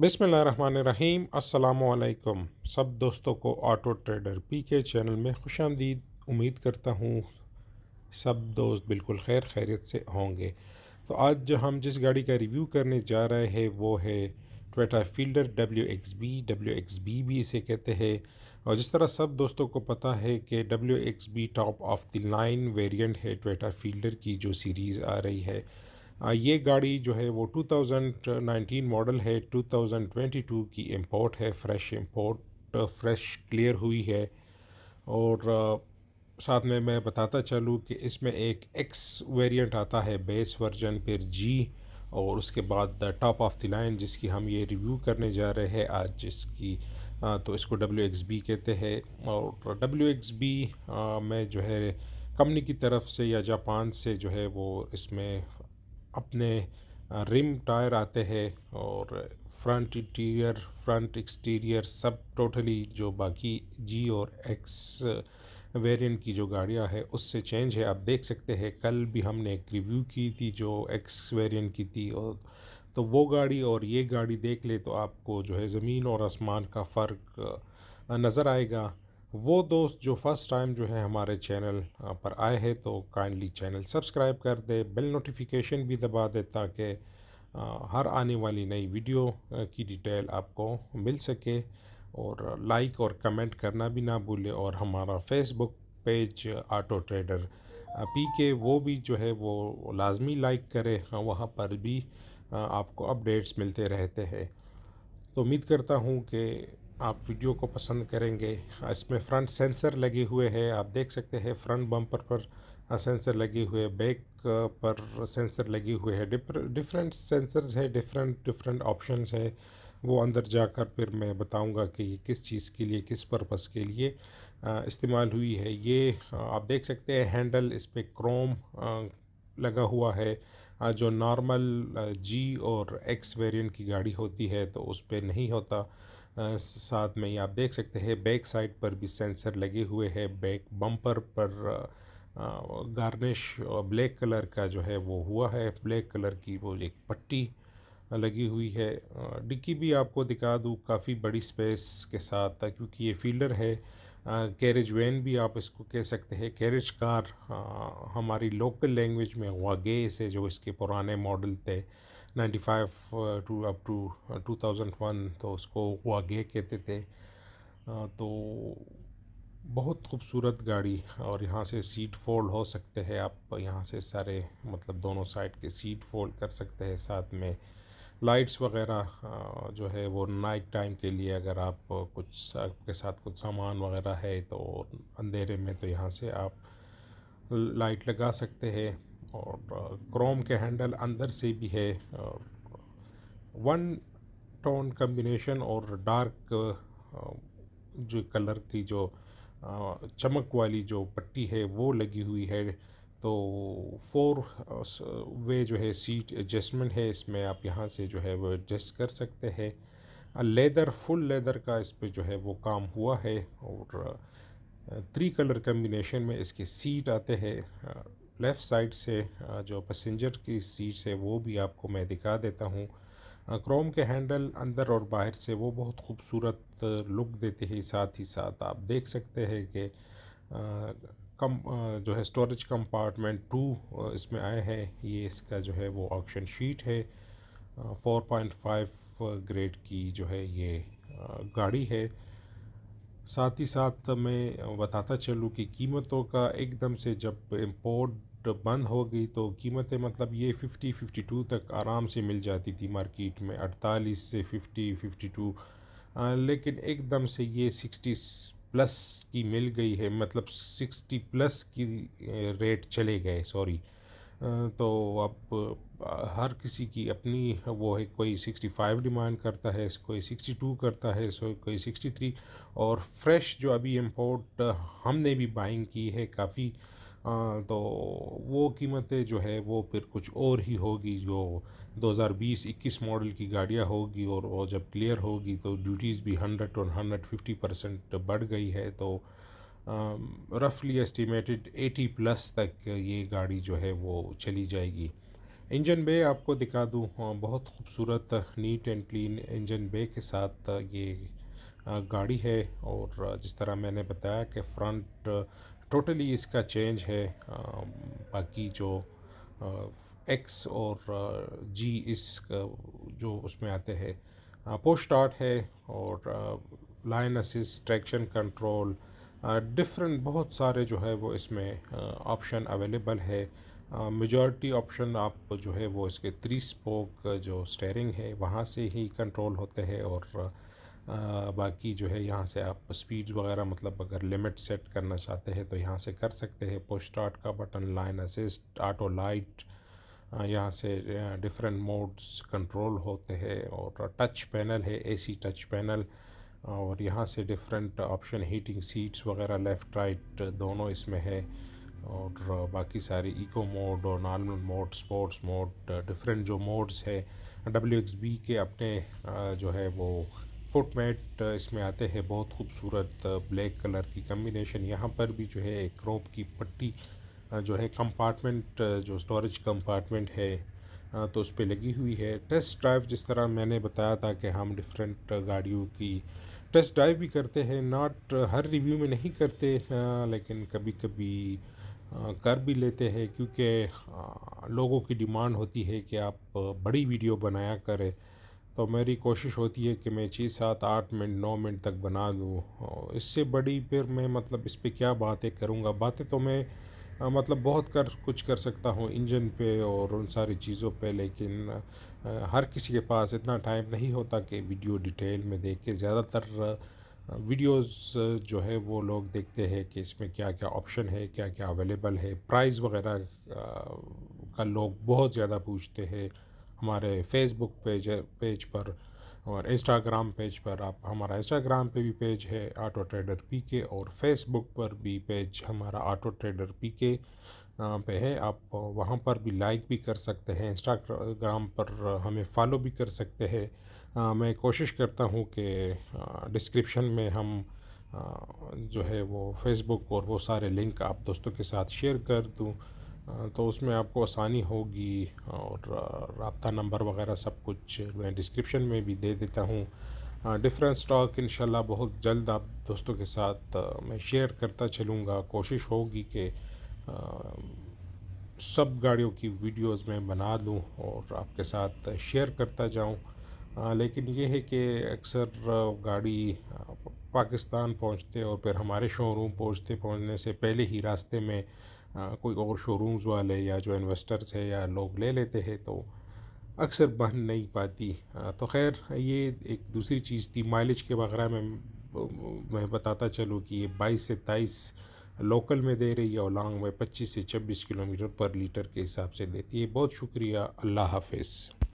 बिसमीम् अल्लाम सब दोस्तों को auto trader P K channel में खुश आमदीद उम्मीद करता हूँ सब दोस्त बिल्कुल खैर खैरियत से होंगे तो आज जो हम जिस गाड़ी का रिव्यू करने जा रहे हैं वो है Toyota Fielder W X B W X B भी इसे कहते हैं और जिस तरह सब दोस्तों को पता है कि W X B top of the line variant है ट्वेटा फील्डर की जो सीरीज़ आ रही है ये गाड़ी जो है वो 2019 मॉडल है 2022 की इंपोर्ट है फ्रेश इंपोर्ट फ्रेश क्लियर हुई है और साथ में मैं बताता चलूँ कि इसमें एक एक्स वेरिएंट आता है बेस वर्जन फिर जी और उसके बाद the top of the line जिसकी हम ये रिव्यू करने जा रहे हैं आज जिसकी तो इसको डब्ल्यू एक्स बी कहते हैं और डब्ल्यू एक्स बी में जो है कंपनी की तरफ से या जापान से जो है वो इसमें अपने रिम टायर आते हैं और फ्रंट इंटीरियर फ्रंट एक्सटीरियर सब टोटली जो बाकी जी और एक्स वेरिएंट की जो गाड़ियां है उससे चेंज है आप देख सकते हैं कल भी हमने एक रिव्यू की थी जो एक्स वेरिएंट की थी और तो वो गाड़ी और ये गाड़ी देख ले तो आपको जो है ज़मीन और आसमान का फ़र्क नज़र आएगा वो दोस्त जो फर्स्ट टाइम जो है हमारे चैनल पर आए हैं तो काइंडली चैनल सब्सक्राइब कर दे बेल नोटिफिकेशन भी दबा दे ताकि हर आने वाली नई वीडियो की डिटेल आपको मिल सके और लाइक और कमेंट करना भी ना भूले और हमारा Facebook page auto trader P K वो भी जो है वो लाजमी लाइक करे हाँ, वहाँ पर भी आपको अपडेट्स मिलते रहते हैं तो उम्मीद करता हूँ कि आप वीडियो को पसंद करेंगे हाँ, इसमें फ्रंट सेंसर लगे हुए हैं आप देख सकते हैं फ्रंट बम्पर पर सेंसर हाँ, लगे हुए बैक हाँ, पर सेंसर लगे हुए है डिफरेंट सेंसर्स है डिफरेंट डिफरेंट ऑप्शंस है वो अंदर जाकर फिर मैं बताऊंगा कि ये किस चीज़ के लिए किस पर्पस के लिए इस्तेमाल हुई है ये आप देख सकते हैं हैंडल इस पर क्रोम लगा हुआ है जो नॉर्मल जी और एक्स वेरिएंट की गाड़ी होती है तो उस पर नहीं होता साथ में ही आप देख सकते हैं बैक साइड पर भी सेंसर लगे हुए हैं बैक बम्पर पर गार्निश ब्लैक कलर का जो है वो हुआ है ब्लैक कलर की वो एक पट्टी लगी हुई है डिक्की भी आपको दिखा दूँ काफ़ी बड़ी स्पेस के साथ क्योंकि ये फील्डर है कैरेज वैन भी आप इसको कह सकते हैं कैरेज कार आ, हमारी लोकल लैंग्वेज में हुआ से जो इसके पुराने मॉडल थे 95 टू अप टू 2001 तो उसको वागे कहते थे तो बहुत खूबसूरत गाड़ी और यहाँ से सीट फोल्ड हो सकते हैं आप यहाँ से सारे मतलब दोनों साइड के सीट फोल्ड कर सकते हैं साथ में लाइट्स वगैरह जो है वो नाइट टाइम के लिए अगर आप कुछ आपके साथ कुछ सामान वगैरह है तो अंधेरे में तो यहाँ से आप लाइट लगा सकते हैं और क्रोम के हैंडल अंदर से भी है वन टोन कम्बिनेशन और डार्क जो कलर की जो चमक वाली जो पट्टी है वो लगी हुई है तो फोर वे जो है सीट एडजस्टमेंट है इसमें आप यहाँ से जो है वो एडजस्ट कर सकते हैं लेदर फुल लेदर का इस पर जो है वो काम हुआ है और थ्री कलर कम्बिनेशन में इसके सीट आते हैं लेफ़्ट साइड से जो पैसेंजर की सीट्स है वो भी आपको मैं दिखा देता हूँ क्रोम के हैंडल अंदर और बाहर से वो बहुत खूबसूरत लुक देते हैं साथ ही साथ आप देख सकते हैं कि कम जो है स्टोरेज कंपार्टमेंट टू इसमें आए हैं ये इसका जो है वो ऑक्शन शीट है 4.5 ग्रेड की जो है ये गाड़ी है साथ ही साथ मैं बताता चलूँ कि कीमतों का एकदम से जब इम्पोर्ट बंद हो गई तो कीमतें मतलब ये 50 52 तक आराम से मिल जाती थी मार्केट में 48 से 50 52 आ, लेकिन एकदम से ये 60 प्लस की मिल गई है मतलब 60 प्लस की रेट चले गए सॉरी तो अब हर किसी की अपनी वो है कोई 65 डिमांड करता है कोई 62 करता है सो कोई 63 और फ्रेश जो अभी इम्पोर्ट हमने भी बाइंग की है काफ़ी तो वो कीमतें जो है वो फिर कुछ और ही होगी जो 2020-21 मॉडल की गाड़ियाँ होगी और वो जब क्लियर होगी तो ड्यूटीज़ भी 100 और 150 परसेंट बढ़ गई है तो रफली एस्टिमेटेड 80 प्लस तक ये गाड़ी जो है वो चली जाएगी इंजन बे आपको दिखा दूँ हाँ, बहुत खूबसूरत neat and clean engine bay के साथ ये गाड़ी है और जिस तरह मैंने बताया कि फ्रंट टोटली इसका चेंज है बाकी जो एक्स और जी इस जो उसमें आते हैं पोस्ट स्टार्ट है और lane assist traction control different बहुत सारे जो है वो इसमें ऑप्शन अवेलेबल है मेजॉरिटी ऑप्शन आप जो है वो इसके थ्री स्पोक जो स्टेयरिंग है वहाँ से ही कंट्रोल होते हैं और बाकी जो है यहाँ से आप स्पीड वगैरह मतलब अगर लिमिट सेट करना चाहते हैं तो यहाँ से कर सकते हैं पुश स्टार्ट का button lane assist auto light यहाँ से डिफरेंट मोड्स कंट्रोल होते हैं और टच पैनल है एसी टच पैनल और यहाँ से डिफरेंट ऑप्शन हीटिंग सीट्स वगैरह लेफ़्ट राइट दोनों इसमें है और बाकी सारे इको मोड और normal mode sports mode different जो मोड्स है डब्ल्यू एक्स बी के अपने जो है वो फुट मैट इसमें आते हैं बहुत खूबसूरत ब्लैक कलर की कम्बिनेशन यहाँ पर भी जो है एक क्रोप की पट्टी जो है कंपार्टमेंट जो स्टोरेज कंपार्टमेंट है तो उस पर लगी हुई है टेस्ट ड्राइव जिस तरह मैंने बताया था कि हम डिफरेंट गाड़ियों की टेस्ट ड्राइव भी करते हैं नॉट हर रिव्यू में नहीं करते लेकिन कभी कभी कर भी लेते हैं क्योंकि लोगों की डिमांड होती है कि आप बड़ी वीडियो बनाया करें तो मेरी कोशिश होती है कि मैं छः सात आठ मिनट नौ मिनट तक बना लूँ इससे बड़ी फिर मैं मतलब इस पर क्या बातें करूँगा बातें तो मैं आ, मतलब बहुत कर कुछ कर सकता हूँ इंजन पे और उन सारी चीज़ों पे लेकिन आ, हर किसी के पास इतना टाइम नहीं होता कि वीडियो डिटेल में देख के ज़्यादातर वीडियोस जो है वो लोग देखते हैं कि इसमें क्या क्या ऑप्शन है क्या क्या अवेलेबल है प्राइस वगैरह का लोग बहुत ज़्यादा पूछते हैं हमारे फेसबुक पेज पेज पर और इंस्टाग्राम पेज पर आप हमारा इंस्टाग्राम पे भी पेज है ऑटो ट्रेडर पी के और फेसबुक पर भी पेज हमारा ऑटो ट्रेडर पी के पे है आप वहाँ पर भी लाइक भी कर सकते हैं इंस्टाग्राम पर हमें फॉलो भी कर सकते हैं मैं कोशिश करता हूँ कि डिस्क्रिप्शन में हम जो है वो फेसबुक और वो सारे लिंक आप दोस्तों के साथ शेयर कर दूँ तो उसमें आपको आसानी होगी और रबता नंबर वगैरह सब कुछ मैं डिस्क्रिप्शन में भी दे देता हूँ डिफरेंट स्टॉक इन बहुत जल्द आप दोस्तों के साथ मैं शेयर करता चलूँगा कोशिश होगी कि सब गाड़ियों की वीडियोस मैं बना लूँ और आपके साथ शेयर करता जाऊँ लेकिन ये है कि अक्सर गाड़ी पाकिस्तान पहुँचते और फिर हमारे शोरूम पहुँचते पहुँचने से पहले ही रास्ते में हाँ, कोई और शोरूम्स वाले या जो इन्वेस्टर्स है या लोग ले लेते हैं तो अक्सर बन नहीं पाती हाँ, तो खैर ये एक दूसरी चीज़ थी माइलेज के वगैरह में मैं बताता चलूँ कि ये बाईस से तेईस लोकल में दे रही है और लॉन्ग में पच्चीस से छब्बीस किलोमीटर पर लीटर के हिसाब से देती है बहुत शुक्रिया अल्लाह हाफिज़